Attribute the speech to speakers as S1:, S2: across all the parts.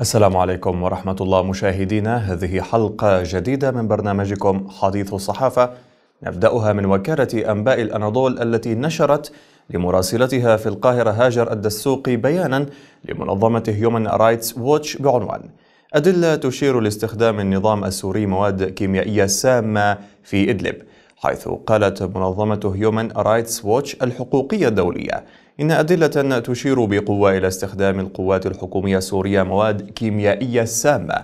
S1: السلام عليكم ورحمة الله مشاهدينا هذه حلقة جديدة من برنامجكم حديث الصحافة نبدأها من وكالة أنباء الأناضول التي نشرت لمراسلتها في القاهرة هاجر الدسوقي بيانا لمنظمة هيومن رايتس ووتش بعنوان أدلة تشير لاستخدام النظام السوري مواد كيميائية سامة في إدلب حيث قالت منظمة هيومن رايتس ووتش الحقوقية الدولية إن أدلة تشير بقوة إلى استخدام القوات الحكومية السورية مواد كيميائية سامة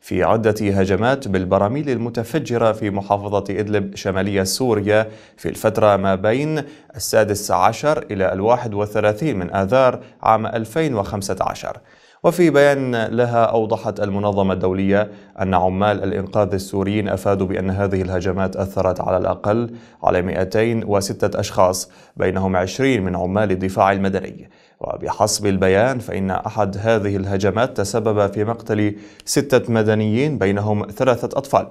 S1: في عدة هجمات بالبراميل المتفجرة في محافظة إدلب شمالية سوريا في الفترة ما بين السادس عشر إلى الواحد والثلاثين من آذار عام 2015 وفي بيان لها أوضحت المنظمة الدولية أن عمال الإنقاذ السوريين أفادوا بأن هذه الهجمات أثرت على الأقل على 206 أشخاص بينهم 20 من عمال الدفاع المدني وبحسب البيان فإن أحد هذه الهجمات تسبب في مقتل ستة مدنيين بينهم ثلاثة أطفال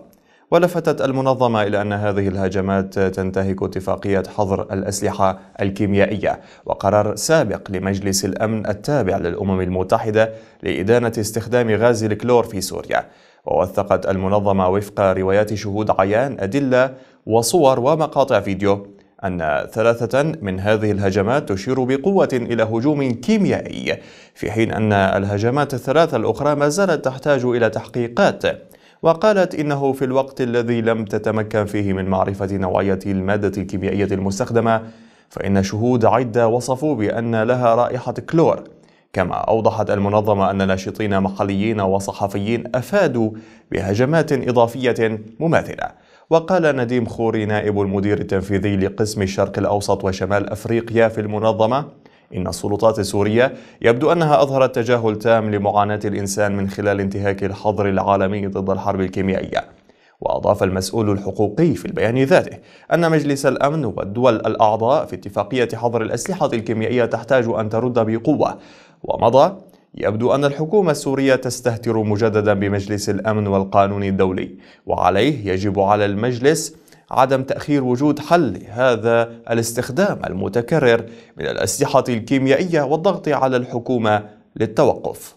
S1: ولفتت المنظمة إلى أن هذه الهجمات تنتهك اتفاقية حظر الأسلحة الكيميائية وقرار سابق لمجلس الأمن التابع للأمم المتحدة لإدانة استخدام غاز الكلور في سوريا ووثقت المنظمة وفق روايات شهود عيان أدلة وصور ومقاطع فيديو أن ثلاثة من هذه الهجمات تشير بقوة إلى هجوم كيميائي في حين أن الهجمات الثلاثة الأخرى ما زالت تحتاج إلى تحقيقات وقالت إنه في الوقت الذي لم تتمكن فيه من معرفة نوعية المادة الكيميائية المستخدمة فإن شهود عدة وصفوا بأن لها رائحة كلور كما أوضحت المنظمة أن ناشطين محليين وصحفيين أفادوا بهجمات إضافية مماثلة وقال نديم خوري نائب المدير التنفيذي لقسم الشرق الأوسط وشمال أفريقيا في المنظمة إن السلطات السورية يبدو أنها أظهرت تجاهل تام لمعاناة الإنسان من خلال انتهاك الحظر العالمي ضد الحرب الكيميائية وأضاف المسؤول الحقوقي في البيان ذاته أن مجلس الأمن والدول الأعضاء في اتفاقية حظر الأسلحة الكيميائية تحتاج أن ترد بقوة ومضى يبدو أن الحكومة السورية تستهتر مجددا بمجلس الأمن والقانون الدولي وعليه يجب على المجلس عدم تأخير وجود حل لهذا الاستخدام المتكرر من الأسلحة الكيميائية والضغط على الحكومة للتوقف.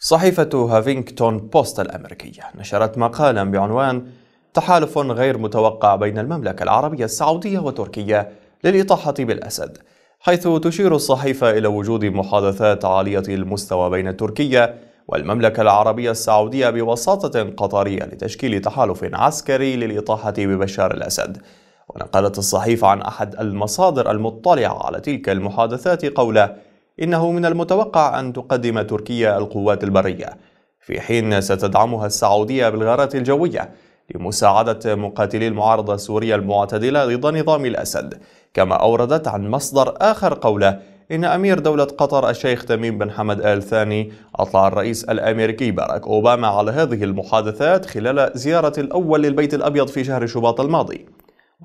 S1: صحيفة هافينغتون بوست الأمريكية نشرت مقالا بعنوان تحالف غير متوقع بين المملكة العربية السعودية وتركيا للإطاحة بالأسد حيث تشير الصحيفة إلى وجود محادثات عالية المستوى بين تركيا والمملكة العربية السعودية بوساطة قطرية لتشكيل تحالف عسكري للإطاحة ببشار الأسد ونقلت الصحيفة عن أحد المصادر المطلعة على تلك المحادثات قوله إنه من المتوقع أن تقدم تركيا القوات البرية في حين ستدعمها السعودية بالغارات الجوية لمساعدة مقاتلي المعارضة السورية المعتدلة ضد نظام الأسد كما أوردت عن مصدر آخر قوله إن أمير دولة قطر الشيخ تميم بن حمد آل ثاني أطلع الرئيس الأمريكي باراك أوباما على هذه المحادثات خلال زيارة الأول للبيت الأبيض في شهر شباط الماضي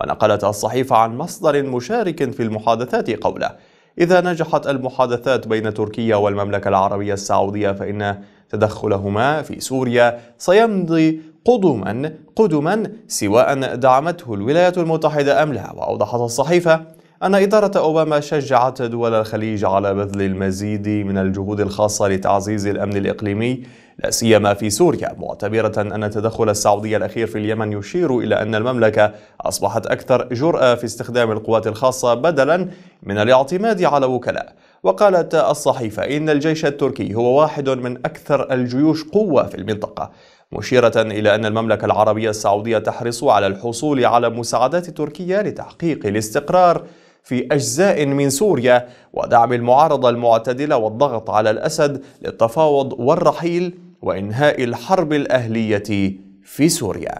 S1: ونقلت الصحيفة عن مصدر مشارك في المحادثات قوله إذا نجحت المحادثات بين تركيا والمملكة العربية السعودية فإن تدخلهما في سوريا سيمضي قدما قدما سواء دعمته الولايات المتحدة أم لا وأوضحت الصحيفة أن إدارة أوباما شجعت دول الخليج على بذل المزيد من الجهود الخاصة لتعزيز الأمن الإقليمي لا سيما في سوريا معتبرة أن تدخل السعودية الأخير في اليمن يشير إلى أن المملكة أصبحت أكثر جرأة في استخدام القوات الخاصة بدلا من الاعتماد على وكلاء وقالت الصحيفة إن الجيش التركي هو واحد من أكثر الجيوش قوة في المنطقة مشيرة إلى أن المملكة العربية السعودية تحرص على الحصول على مساعدات تركيا لتحقيق الاستقرار في أجزاء من سوريا ودعم المعارضة المعتدلة والضغط على الأسد للتفاوض والرحيل وإنهاء الحرب الأهلية في سوريا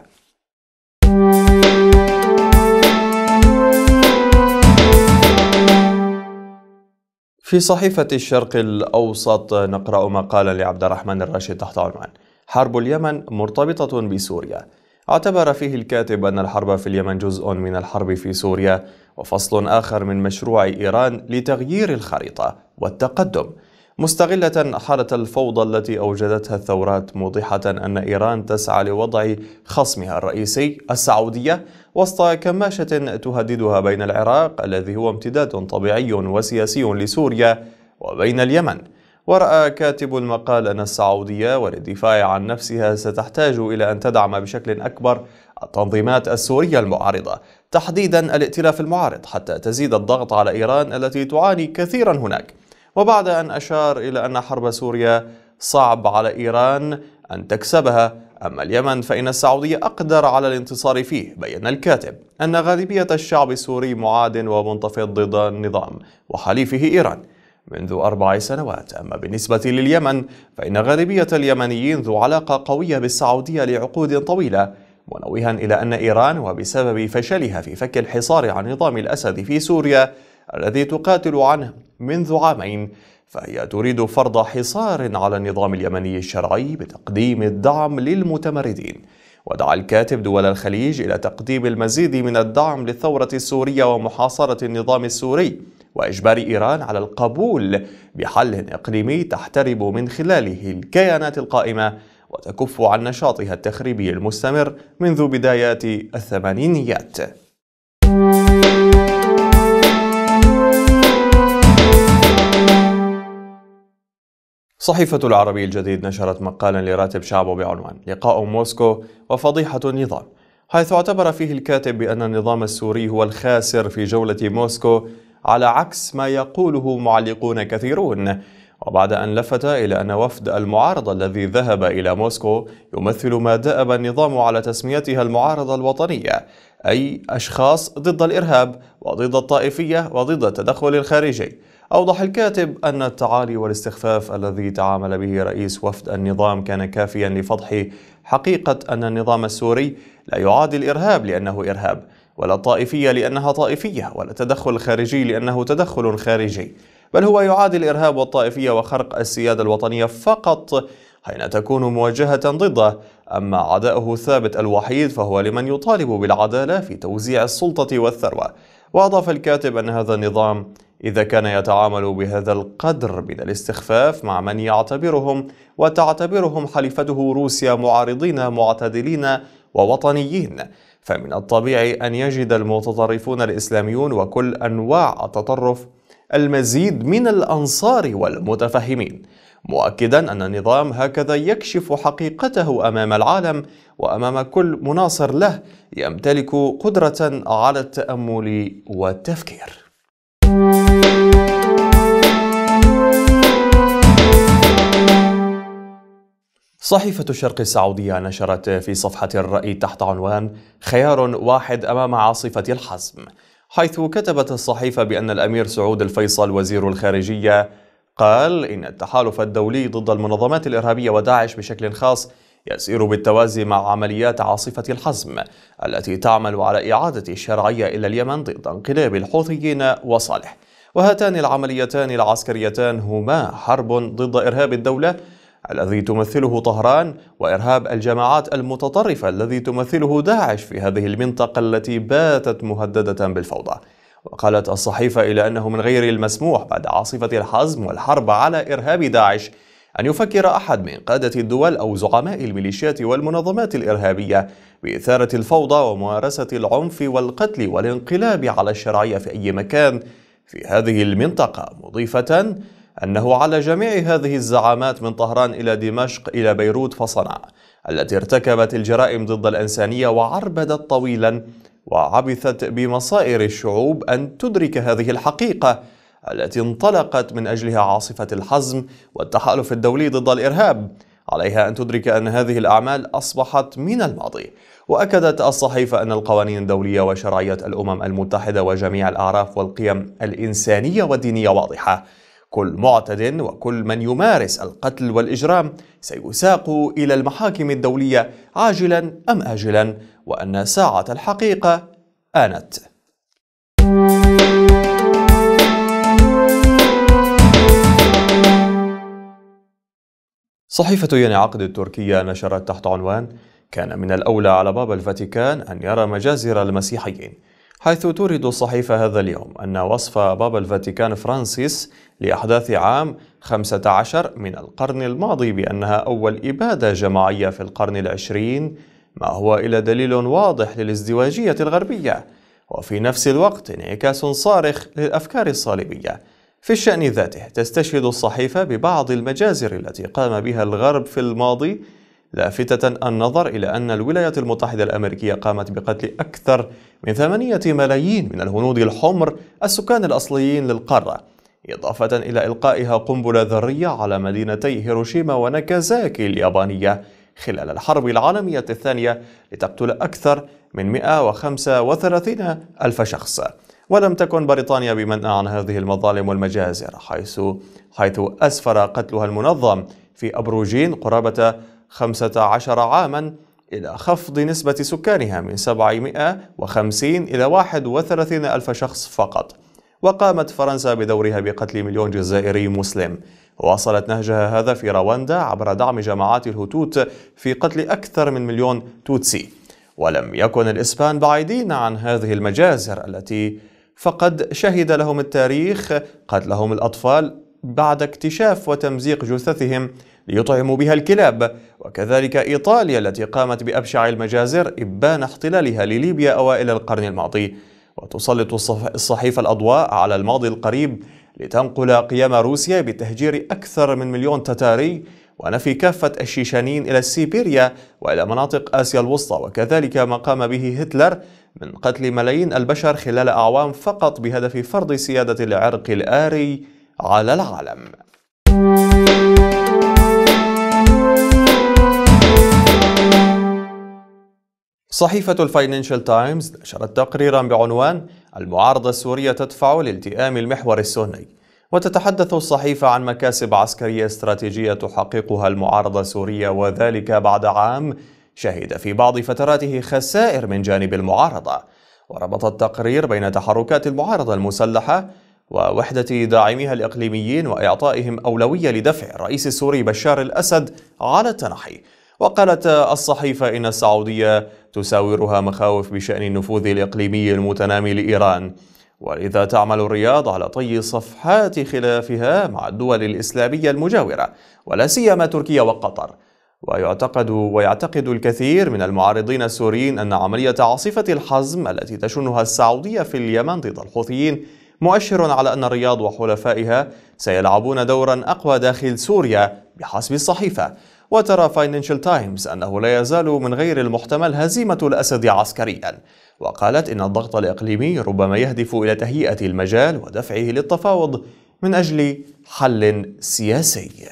S1: في صحيفة الشرق الأوسط نقرأ مقالا لعبد الرحمن الراشد تحت عنوان حرب اليمن مرتبطة بسوريا اعتبر فيه الكاتب أن الحرب في اليمن جزء من الحرب في سوريا وفصل آخر من مشروع إيران لتغيير الخريطة والتقدم مستغلة حالة الفوضى التي أوجدتها الثورات موضحة أن إيران تسعى لوضع خصمها الرئيسي السعودية وسط كماشة تهددها بين العراق الذي هو امتداد طبيعي وسياسي لسوريا وبين اليمن ورأى كاتب المقال أن السعودية وللدفاع عن نفسها ستحتاج إلى أن تدعم بشكل أكبر التنظيمات السورية المعارضة تحديدا الائتلاف المعارض حتى تزيد الضغط على إيران التي تعاني كثيرا هناك وبعد أن أشار إلى أن حرب سوريا صعب على إيران أن تكسبها أما اليمن فإن السعودية أقدر على الانتصار فيه بين الكاتب أن غالبية الشعب السوري معاد ومنتفض ضد النظام وحليفه إيران منذ أربع سنوات أما بالنسبة لليمن فإن غالبية اليمنيين ذو علاقة قوية بالسعودية لعقود طويلة منوها إلى أن إيران وبسبب فشلها في فك الحصار عن نظام الأسد في سوريا الذي تقاتل عنه منذ عامين فهي تريد فرض حصار على النظام اليمني الشرعي بتقديم الدعم للمتمردين ودعا الكاتب دول الخليج إلى تقديم المزيد من الدعم للثورة السورية ومحاصرة النظام السوري وإجبار إيران على القبول بحل إقليمي تحترب من خلاله الكيانات القائمة وتكف عن نشاطها التخريبي المستمر منذ بدايات الثمانينيات صحيفة العربي الجديد نشرت مقالا لراتب شعبه بعنوان لقاء موسكو وفضيحة النظام حيث اعتبر فيه الكاتب بأن النظام السوري هو الخاسر في جولة موسكو على عكس ما يقوله معلقون كثيرون وبعد أن لفت إلى أن وفد المعارضة الذي ذهب إلى موسكو يمثل ما دأب النظام على تسميتها المعارضة الوطنية أي أشخاص ضد الإرهاب وضد الطائفية وضد التدخل الخارجي أوضح الكاتب أن التعالي والاستخفاف الذي تعامل به رئيس وفد النظام كان كافيا لفضح حقيقة أن النظام السوري لا يعادي الإرهاب لأنه إرهاب ولا الطائفية لأنها طائفية ولا التدخل الخارجي لأنه تدخل خارجي بل هو يعادي الإرهاب والطائفية وخرق السيادة الوطنية فقط حين تكون مواجهة ضده أما عدائه الثابت الوحيد فهو لمن يطالب بالعدالة في توزيع السلطة والثروة وأضاف الكاتب أن هذا النظام إذا كان يتعامل بهذا القدر من الاستخفاف مع من يعتبرهم وتعتبرهم حليفته روسيا معارضين معتدلين ووطنيين فمن الطبيعي أن يجد المتطرفون الإسلاميون وكل أنواع التطرف المزيد من الأنصار والمتفهمين مؤكدا أن النظام هكذا يكشف حقيقته أمام العالم وأمام كل مناصر له يمتلك قدرة على التأمل والتفكير صحيفة الشرق السعودية نشرت في صفحة الرأي تحت عنوان خيار واحد أمام عاصفة الحزم حيث كتبت الصحيفة بأن الأمير سعود الفيصل وزير الخارجية قال إن التحالف الدولي ضد المنظمات الإرهابية وداعش بشكل خاص يسير بالتوازي مع عمليات عاصفة الحزم التي تعمل على إعادة الشرعية إلى اليمن ضد انقلاب الحوثيين وصالح وهاتان العمليتان العسكريتان هما حرب ضد إرهاب الدولة الذي تمثله طهران وإرهاب الجماعات المتطرفة الذي تمثله داعش في هذه المنطقة التي باتت مهددة بالفوضى وقالت الصحيفة إلى أنه من غير المسموح بعد عاصفة الحزم والحرب على إرهاب داعش أن يفكر أحد من قادة الدول أو زعماء الميليشيات والمنظمات الإرهابية بإثارة الفوضى وممارسة العنف والقتل والانقلاب على الشرعية في أي مكان في هذه المنطقة مضيفة أنه على جميع هذه الزعامات من طهران إلى دمشق إلى بيروت فصنع التي ارتكبت الجرائم ضد الإنسانية وعربدت طويلا وعبثت بمصائر الشعوب أن تدرك هذه الحقيقة التي انطلقت من أجلها عاصفة الحزم والتحالف الدولي ضد الإرهاب عليها أن تدرك أن هذه الأعمال أصبحت من الماضي وأكدت الصحيفة أن القوانين الدولية وشرعية الأمم المتحدة وجميع الأعراف والقيم الإنسانية والدينية واضحة كل معتد وكل من يمارس القتل والإجرام سيساق إلى المحاكم الدولية عاجلا أم آجلا وأن ساعة الحقيقة آنت صحيفة عقد التركية نشرت تحت عنوان كان من الأولى على باب الفاتيكان أن يرى مجازر المسيحيين حيث تورد الصحيفة هذا اليوم أن وصف بابا الفاتيكان فرانسيس لأحداث عام 15 من القرن الماضي بأنها أول إبادة جماعية في القرن العشرين ما هو إلى دليل واضح للازدواجية الغربية وفي نفس الوقت انعكاس صارخ للأفكار الصليبية في الشأن ذاته تستشهد الصحيفة ببعض المجازر التي قام بها الغرب في الماضي لافتة النظر إلى أن الولايات المتحدة الأمريكية قامت بقتل أكثر من 8 ملايين من الهنود الحمر السكان الأصليين للقارة إضافة إلى إلقائها قنبلة ذرية على مدينتي هيروشيما وناكازاكي اليابانية خلال الحرب العالمية الثانية لتقتل أكثر من 135 ألف شخص ولم تكن بريطانيا بمنع عن هذه المظالم والمجازر حيث حيث أسفر قتلها المنظم في أبروجين قرابة 15 عاما إلى خفض نسبة سكانها من 750 إلى 31 ألف شخص فقط وقامت فرنسا بدورها بقتل مليون جزائري مسلم واصلت نهجها هذا في رواندا عبر دعم جماعات الهتوت في قتل أكثر من مليون توتسي ولم يكن الإسبان بعيدين عن هذه المجازر التي فقد شهد لهم التاريخ قتلهم الأطفال بعد اكتشاف وتمزيق جثثهم ليطعموا بها الكلاب وكذلك إيطاليا التي قامت بأبشع المجازر إبان احتلالها لليبيا أوائل القرن الماضي وتسلط الصحيفة الأضواء على الماضي القريب لتنقل قيام روسيا بتهجير أكثر من مليون تتاري ونفي كافة الشيشانيين إلى سيبيريا وإلى مناطق آسيا الوسطى وكذلك ما قام به هتلر من قتل ملايين البشر خلال أعوام فقط بهدف فرض سيادة العرق الآري على العالم صحيفة الفاينانشال تايمز نشرت تقريرا بعنوان المعارضة السورية تدفع لالتئام المحور السني وتتحدث الصحيفة عن مكاسب عسكرية استراتيجية تحققها المعارضة السورية وذلك بعد عام شهد في بعض فتراته خسائر من جانب المعارضة وربط التقرير بين تحركات المعارضة المسلحة ووحدة داعميها الإقليميين وإعطائهم أولوية لدفع الرئيس السوري بشار الأسد على التنحي وقالت الصحيفة إن السعودية تساورها مخاوف بشأن النفوذ الإقليمي المتنامي لإيران ولذا تعمل الرياض على طي صفحات خلافها مع الدول الإسلامية المجاورة ولا سيما تركيا وقطر ويعتقد ويعتقد الكثير من المعارضين السوريين أن عملية عاصفة الحزم التي تشنها السعودية في اليمن ضد الحوثيين مؤشر على أن الرياض وحلفائها سيلعبون دورا أقوى داخل سوريا بحسب الصحيفة وترى فاينانشال تايمز أنه لا يزال من غير المحتمل هزيمة الأسد عسكريا وقالت إن الضغط الإقليمي ربما يهدف إلى تهيئة المجال ودفعه للتفاوض من أجل حل سياسي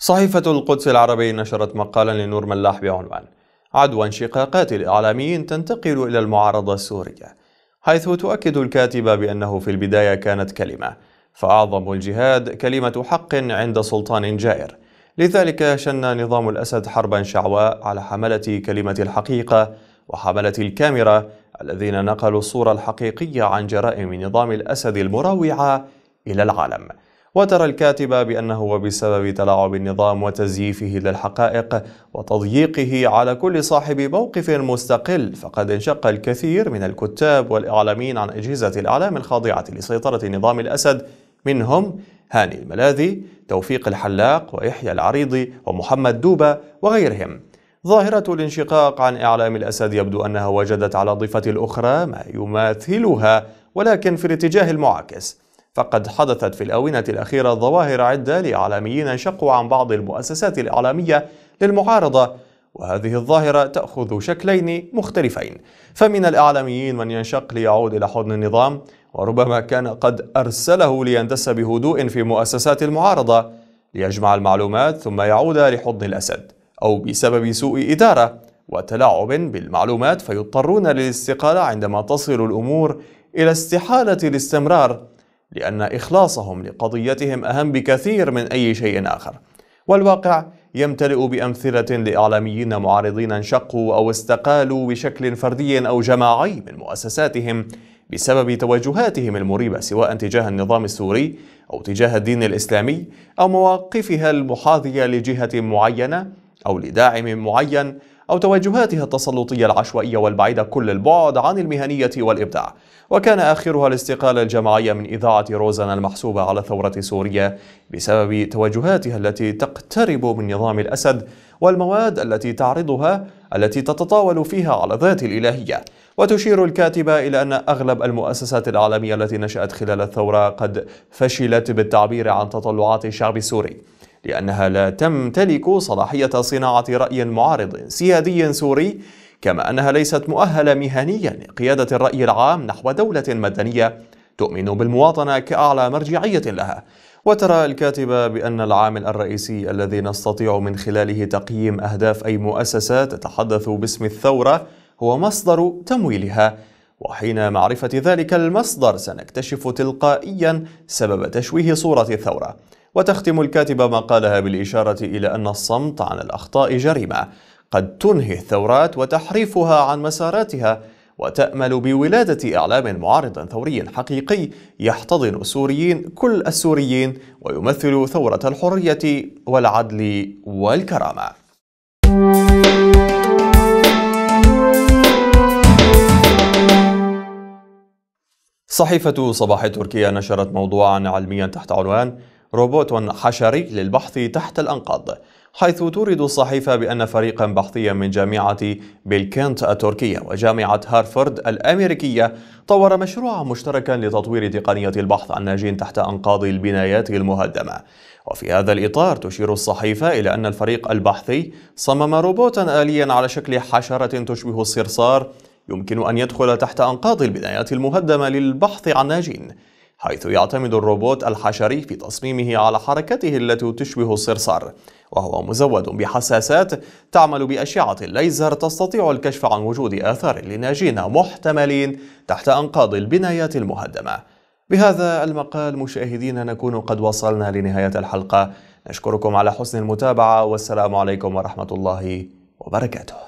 S1: صحيفة القدس العربي نشرت مقالا لنور ملاح بعنوان عدوى انشقاقات الإعلاميين تنتقل إلى المعارضة السورية حيث تؤكد الكاتبة بأنه في البداية كانت كلمة فأعظم الجهاد كلمة حق عند سلطان جائر لذلك شن نظام الأسد حربا شعواء على حملة كلمة الحقيقة وحملة الكاميرا الذين نقلوا الصورة الحقيقية عن جرائم نظام الأسد المروعة إلى العالم وترى الكاتب بأنه وبسبب تلاعب النظام وتزييفه للحقائق وتضييقه على كل صاحب موقف مستقل فقد انشق الكثير من الكتاب والإعلاميين عن أجهزة الإعلام الخاضعة لسيطرة نظام الأسد منهم هاني الملاذي توفيق الحلاق ويحيى العريضي ومحمد دوبة وغيرهم ظاهرة الانشقاق عن إعلام الأسد يبدو أنها وجدت على ضفة الأخرى ما يماثلها ولكن في الاتجاه المعاكس فقد حدثت في الآونة الأخيرة ظواهر عدة لإعلاميين شقوا عن بعض المؤسسات الإعلامية للمعارضة وهذه الظاهرة تأخذ شكلين مختلفين فمن الإعلاميين من ينشق ليعود إلى حضن النظام وربما كان قد أرسله ليندس بهدوء في مؤسسات المعارضة ليجمع المعلومات ثم يعود لحضن الأسد أو بسبب سوء إدارة وتلاعب بالمعلومات فيضطرون للاستقالة عندما تصل الأمور إلى استحالة الاستمرار لأن إخلاصهم لقضيتهم أهم بكثير من أي شيء آخر والواقع يمتلئ بأمثلة لإعلاميين معارضين انشقوا أو استقالوا بشكل فردي أو جماعي من مؤسساتهم بسبب توجهاتهم المريبة سواء تجاه النظام السوري أو تجاه الدين الإسلامي أو مواقفها المحاذية لجهة معينة أو لداعم معين أو توجهاتها التسلطية العشوائية والبعيدة كل البعد عن المهنية والإبداع وكان آخرها الاستقالة الجماعية من إذاعة روزانا المحسوبة على ثورة سوريا بسبب توجهاتها التي تقترب من نظام الأسد والمواد التي تعرضها التي تتطاول فيها على ذات الإلهية وتشير الكاتبة إلى أن أغلب المؤسسات العالمية التي نشأت خلال الثورة قد فشلت بالتعبير عن تطلعات الشعب السوري لأنها لا تمتلك صلاحية صناعة رأي معارض سيادي سوري كما أنها ليست مؤهلة مهنيا لقيادة الرأي العام نحو دولة مدنية تؤمن بالمواطنة كأعلى مرجعية لها وترى الكاتبة بأن العامل الرئيسي الذي نستطيع من خلاله تقييم أهداف أي مؤسسة تتحدث باسم الثورة هو مصدر تمويلها وحين معرفة ذلك المصدر سنكتشف تلقائيا سبب تشويه صورة الثورة وتختم الكاتبة مقالها بالإشارة إلى أن الصمت عن الأخطاء جريمة قد تنهي الثورات وتحريفها عن مساراتها وتأمل بولادة إعلام معارض ثوري حقيقي يحتضن السوريين كل السوريين ويمثل ثورة الحرية والعدل والكرامة صحيفة صباح تركيا نشرت موضوعا علميا تحت عنوان روبوت حشري للبحث تحت الأنقاض حيث تورد الصحيفة بأن فريقا بحثيا من جامعة بيلكنت التركية وجامعة هارفرد الأمريكية طور مشروعا مشتركا لتطوير تقنية البحث عن ناجين تحت أنقاض البنايات المهدمة وفي هذا الإطار تشير الصحيفة إلى أن الفريق البحثي صمم روبوتا آليا على شكل حشرة تشبه الصرصار يمكن أن يدخل تحت أنقاض البنايات المهدمة للبحث عن ناجين حيث يعتمد الروبوت الحشري في تصميمه على حركته التي تشبه الصرصار وهو مزود بحساسات تعمل بأشعة الليزر تستطيع الكشف عن وجود آثار لناجين محتملين تحت أنقاض البنايات المهدمة بهذا المقال مشاهدينا نكون قد وصلنا لنهاية الحلقة نشكركم على حسن المتابعة والسلام عليكم ورحمة الله وبركاته